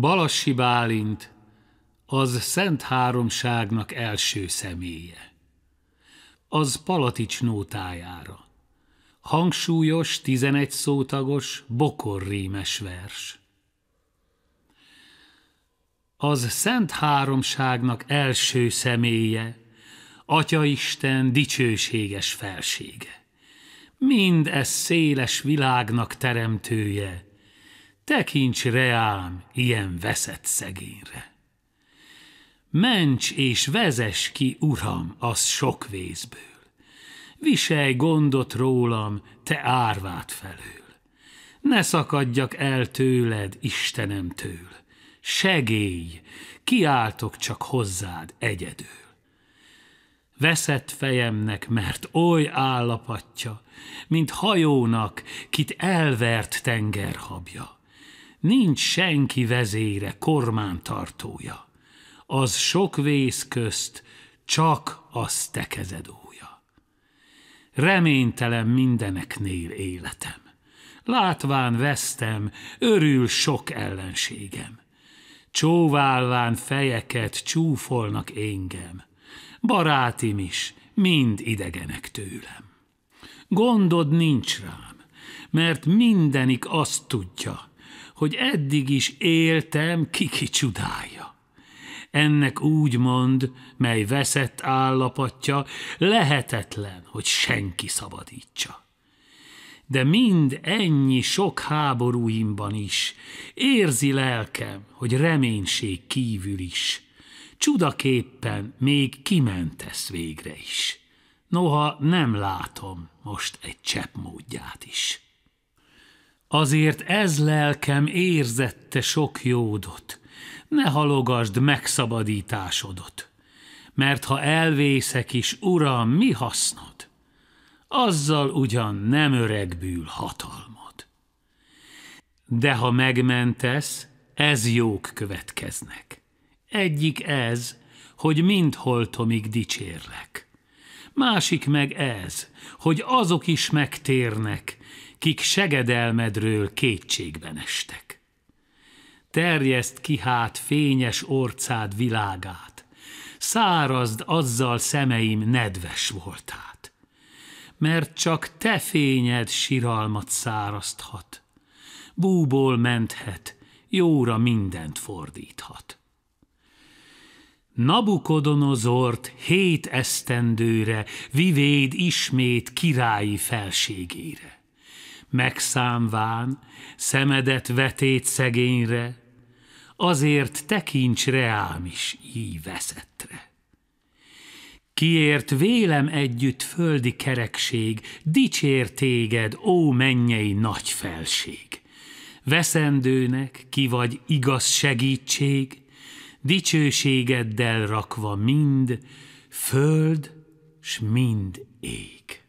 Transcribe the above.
Balassi Bálint az Szent Háromságnak első személye. Az Palatics nótájára. Hangsúlyos, tizenegy szótagos, bokorrímes vers. Az Szent Háromságnak első személye, atya Isten dicsőséges felsége. Mind ez széles világnak teremtője, Tekints reám ilyen veszett szegényre. Ments és vezes ki, uram, az sok vészből. Viselj gondot rólam, te árvát felől. Ne szakadjak el tőled, Istenemtől. Segély, kiáltok csak hozzád egyedül. Veszett fejemnek, mert oly állapatja, mint hajónak, kit elvert tengerhabja. Nincs senki vezére, kormántartója. Az sok vész közt csak az te kezed ója. Reménytelen mindeneknél életem. Látván vesztem, örül sok ellenségem. Csóválván fejeket csúfolnak engem. Barátim is, mind idegenek tőlem. Gondod nincs rám, mert mindenik azt tudja, hogy eddig is éltem, kiki csodája ennek úgy mond, mely veszett állapotja, lehetetlen, hogy senki szabadítsa. De mind ennyi sok háborúimban is, érzi lelkem, hogy reménység kívül is, csudaképpen még kimentesz végre is. Noha nem látom most egy csepp módját is. Azért ez lelkem érzette sok jódot, ne halogasd megszabadításodot, mert ha elvészek is, uram, mi hasznod? Azzal ugyan nem öregbül hatalmad. De ha megmentesz, ez jók következnek. Egyik ez, hogy mind holtomig dicsérlek. Másik meg ez, hogy azok is megtérnek, kik segedelmedről kétségben estek. Terjeszt ki hát fényes orcád világát, szárazd azzal szemeim nedves voltát, mert csak te fényed siralmat szárazthat, búból menthet, jóra mindent fordíthat. Nabukodonozort hét esztendőre, vivéd ismét királyi felségére megszámván, szemedet vetét szegényre, azért tekints reám is így veszettre. Kiért vélem együtt földi kerekség, dicsér téged, ó mennyei nagy felség. Veszendőnek ki vagy igaz segítség, dicsőségeddel rakva mind, föld s mind ég.